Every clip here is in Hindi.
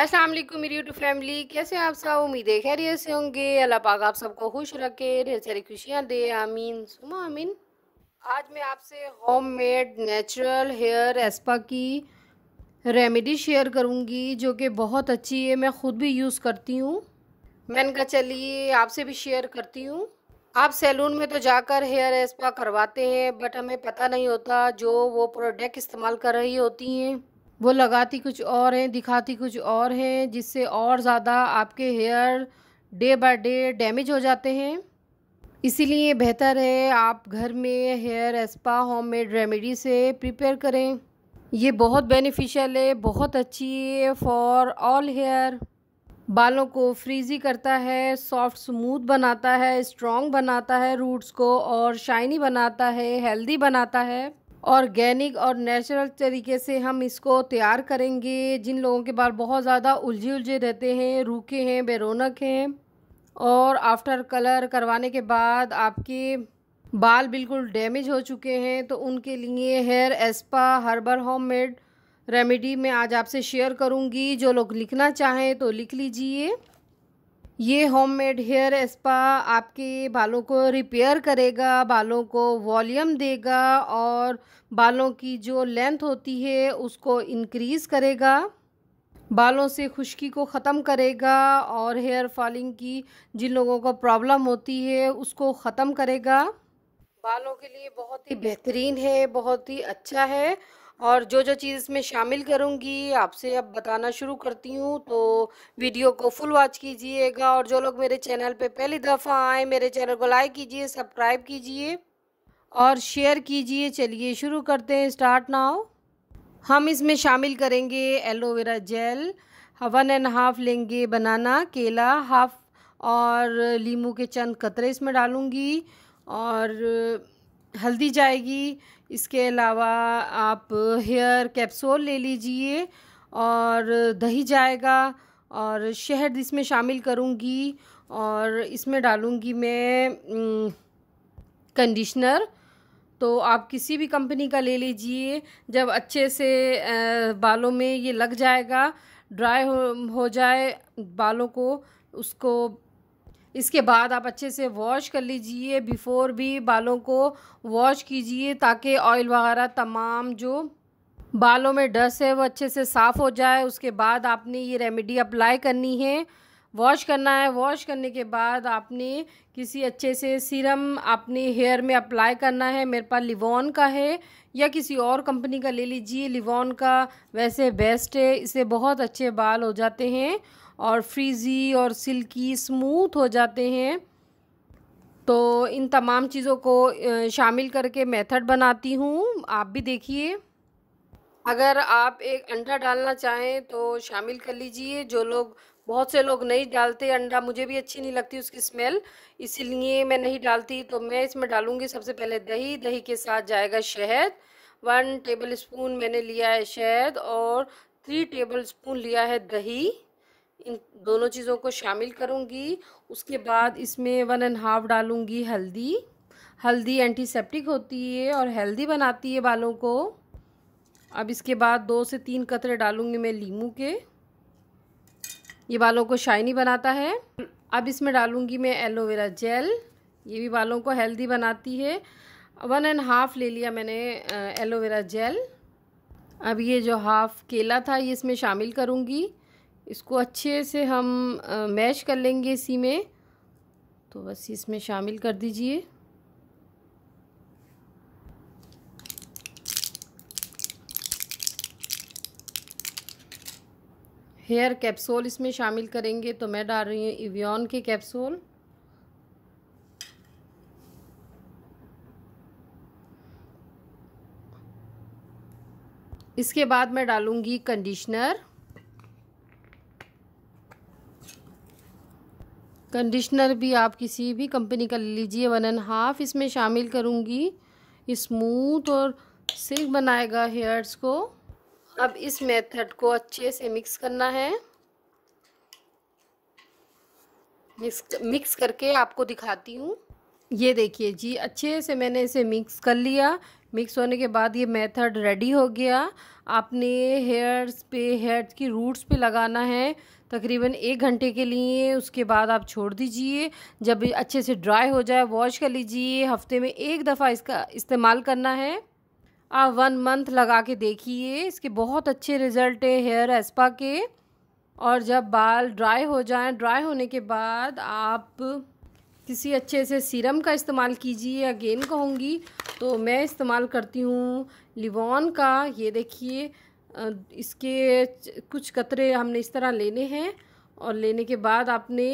अस्सलाम वालेकुम मेरी यूट्यूब फैमिली कैसे हैं आप सब उम्मीद है खैरियत से होंगे अल्लाह पाक आप सबको खुश रखे ढेर सारी खुशियाँ दे आमीन सुमा आमीन आज मैं आपसे होममेड नेचुरल हेयर एस्पा की रेमेडी शेयर करूँगी जो कि बहुत अच्छी है मैं ख़ुद भी यूज़ करती हूँ मैंने कहा चलिए आपसे भी शेयर करती हूँ आप सैलून में तो जाकर हेयर एस्पा करवाते हैं बट हमें पता नहीं होता जो वो प्रोडक्ट इस्तेमाल कर रही होती हैं वो लगाती कुछ और हैं दिखाती कुछ और हैं जिससे और ज़्यादा आपके hair day by day damage हो जाते हैं इसीलिए बेहतर है आप घर में हेयर एस्पा होममेड रेमेडी से प्रिपेयर करें ये बहुत बेनिफिशियल है बहुत अच्छी है फॉर ऑल हेयर बालों को फ्रीजी करता है सॉफ्ट स्मूथ बनाता है स्ट्रॉन्ग बनाता है रूट्स को और शाइनी बनाता है हेल्दी बनाता है ऑर्गेनिक और नेचुरल तरीके से हम इसको तैयार करेंगे जिन लोगों के बाल बहुत ज़्यादा उलझे उलझे रहते हैं रूखे हैं बेरोनक हैं और आफ्टर कलर करवाने के बाद आपके बाल बिल्कुल डैमेज हो चुके हैं तो उनके लिए hair spa herbal home made remedy मैं आज आपसे शेयर करूंगी जो लोग लिखना चाहें तो लिख लीजिए ये होममेड हेयर स्पा आपके बालों को रिपेयर करेगा बालों को वॉल्यूम देगा और बालों की जो लेंथ होती है उसको इनक्रीज़ करेगा बालों से खुश्की को ख़त्म करेगा और हेयर फॉलिंग की जिन लोगों को प्रॉब्लम होती है उसको ख़त्म करेगा बालों के लिए बहुत ही बेहतरीन है बहुत ही अच्छा है और जो जो चीज़ इसमें शामिल करूँगी आपसे अब बताना शुरू करती हूँ तो वीडियो को फुल वॉच कीजिएगा और जो लोग मेरे चैनल पे पहली दफ़ा आए मेरे चैनल को लाइक कीजिए सब्सक्राइब कीजिए और शेयर कीजिए चलिए शुरू करते हैं स्टार्ट नाउ हम इसमें शामिल करेंगे aloe vera gel one and half लेंगे बनाना केला हाफ और लीमू के चंद कतरे इसमें डालूँगी और हल्दी जाएगी इसके अलावा आप हेयर कैप्सूल ले लीजिए और दही जाएगा और शहद इसमें शामिल करूँगी और इसमें डालूँगी मैं कंडीशनर तो आप किसी भी कंपनी का ले लीजिए जब अच्छे से बालों में ये लग जाएगा ड्राई हो, हो जाए बालों को उसको इसके बाद आप अच्छे से वॉश कर लीजिए बिफ़ोर भी बालों को वॉश कीजिए ताकि ऑयल वगैरह तमाम जो बालों में डस्ट है वो अच्छे से साफ़ हो जाए उसके बाद आपने ये रेमेडी अप्लाई करनी है वॉश करना है वॉश करने के बाद आपने किसी अच्छे से सीरम अपने हेयर में अप्लाई करना है मेरे पास लिवॉन का है या किसी और कंपनी का ले लीजिए लिवॉन का वैसे बेस्ट है इससे बहुत अच्छे बाल हो जाते हैं और फ्रीजी और सिल्की स्मूथ हो जाते हैं तो इन तमाम चीज़ों को शामिल करके मेथड बनाती हूँ आप भी देखिए अगर आप एक अंडा डालना चाहें तो शामिल कर लीजिए जो लोग बहुत से लोग नहीं डालते अंडा मुझे भी अच्छी नहीं लगती उसकी स्मेल इसीलिए मैं नहीं डालती तो मैं इसमें डालूँगी सबसे पहले दही दही के साथ जाएगा शहद वन टेबल स्पून मैंने लिया है शहद और थ्री टेबल स्पून लिया है दही इन दोनों चीज़ों को शामिल करूँगी उसके बाद इसमें वन एंड हाफ डालूँगी हल्दी हल्दी एंटीसेप्टिक होती है और हेल्दी बनाती है बालों को अब इसके बाद दो से तीन कतरे डालूँगी मैं लीमू के ये बालों को शाइनी बनाता है अब इसमें डालूँगी मैं एलोवेरा जेल ये भी बालों को हेल्दी बनाती है वन एंड हाफ़ ले लिया मैंने एलोवेरा uh, जेल अब ये जो हाफ़ केला था ये इसमें शामिल करूँगी इसको अच्छे से हम मैश कर लेंगे इसी में तो बस इसमें शामिल कर दीजिए हेयर कैप्सूल इसमें शामिल करेंगे तो मैं डाल रही हूँ इवियन के कैप्सूल इसके बाद मैं डालूँगी कंडीशनर कंडीशनर भी आप किसी भी कंपनी का ले लीजिए वन एंड हाफ इसमें शामिल करूँगी स्मूथ और सिल्क बनाएगा हेयर्स को अब इस मेथड को अच्छे से मिक्स करना है मिक्स मिक्स करके आपको दिखाती हूँ ये देखिए जी अच्छे से मैंने इसे मिक्स कर लिया मिक्स होने के बाद ये मेथड रेडी हो गया आपने हेयर्स पे हेयर की रूट्स पे लगाना है तकरीबन एक घंटे के लिए उसके बाद आप छोड़ दीजिए जब अच्छे से ड्राई हो जाए वॉश कर लीजिए हफ्ते में एक दफ़ा इसका इस्तेमाल करना है आप वन मंथ लगा के देखिए इसके बहुत अच्छे रिज़ल्ट है हेयर एस्पा के और जब बाल ड्राई हो जाए ड्राई होने के बाद आप किसी अच्छे से सीरम का इस्तेमाल कीजिए अगेन कहूँगी तो मैं इस्तेमाल करती हूँ लिवॉन का ये देखिए इसके कुछ कतरे हमने इस तरह लेने हैं और लेने के बाद आपने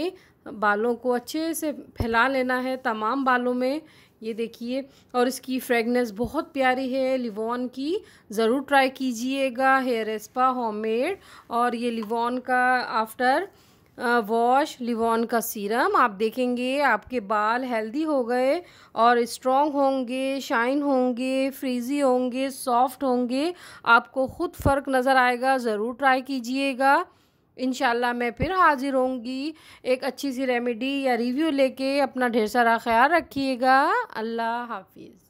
बालों को अच्छे से फैला लेना है तमाम बालों में ये देखिए और इसकी फ्रेगनेंस बहुत प्यारी है लिवॉन की ज़रूर ट्राई कीजिएगा हेयर एस्पा होममेड और ये लिवॉन का आफ्टर वॉश लिवॉन का सीरम आप देखेंगे आपके बाल हेल्दी हो गए और स्ट्रॉन्ग होंगे शाइन होंगे फ्रीजी होंगे सॉफ्ट होंगे आपको ख़ुद फ़र्क नज़र आएगा ज़रूर ट्राई कीजिएगा इन मैं फिर हाज़िर होंगी एक अच्छी सी रेमेडी या रिव्यू लेके अपना ढेर सारा ख्याल रखिएगा अल्लाह हाफिज़